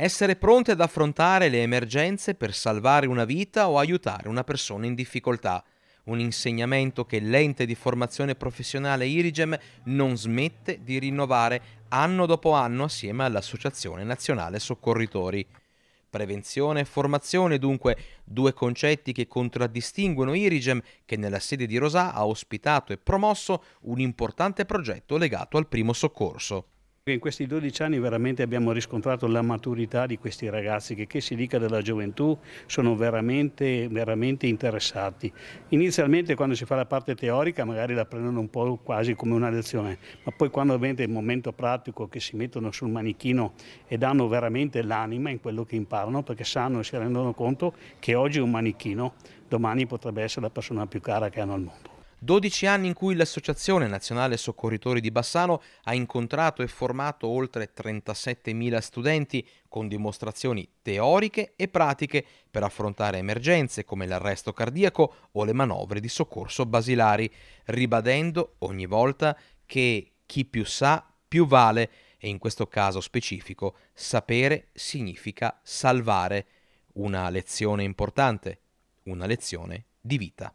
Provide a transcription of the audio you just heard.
essere pronte ad affrontare le emergenze per salvare una vita o aiutare una persona in difficoltà. Un insegnamento che l'ente di formazione professionale Irigem non smette di rinnovare anno dopo anno assieme all'Associazione Nazionale Soccorritori. Prevenzione e formazione dunque, due concetti che contraddistinguono Irigem che nella sede di Rosà ha ospitato e promosso un importante progetto legato al primo soccorso. In questi 12 anni veramente abbiamo riscontrato la maturità di questi ragazzi che, che si dica della gioventù, sono veramente, veramente interessati. Inizialmente quando si fa la parte teorica magari la prendono un po' quasi come una lezione, ma poi quando avviene il momento pratico che si mettono sul manichino e danno veramente l'anima in quello che imparano perché sanno e si rendono conto che oggi un manichino domani potrebbe essere la persona più cara che hanno al mondo. 12 anni in cui l'Associazione Nazionale Soccorritori di Bassano ha incontrato e formato oltre 37.000 studenti con dimostrazioni teoriche e pratiche per affrontare emergenze come l'arresto cardiaco o le manovre di soccorso basilari, ribadendo ogni volta che chi più sa più vale e in questo caso specifico sapere significa salvare una lezione importante, una lezione di vita.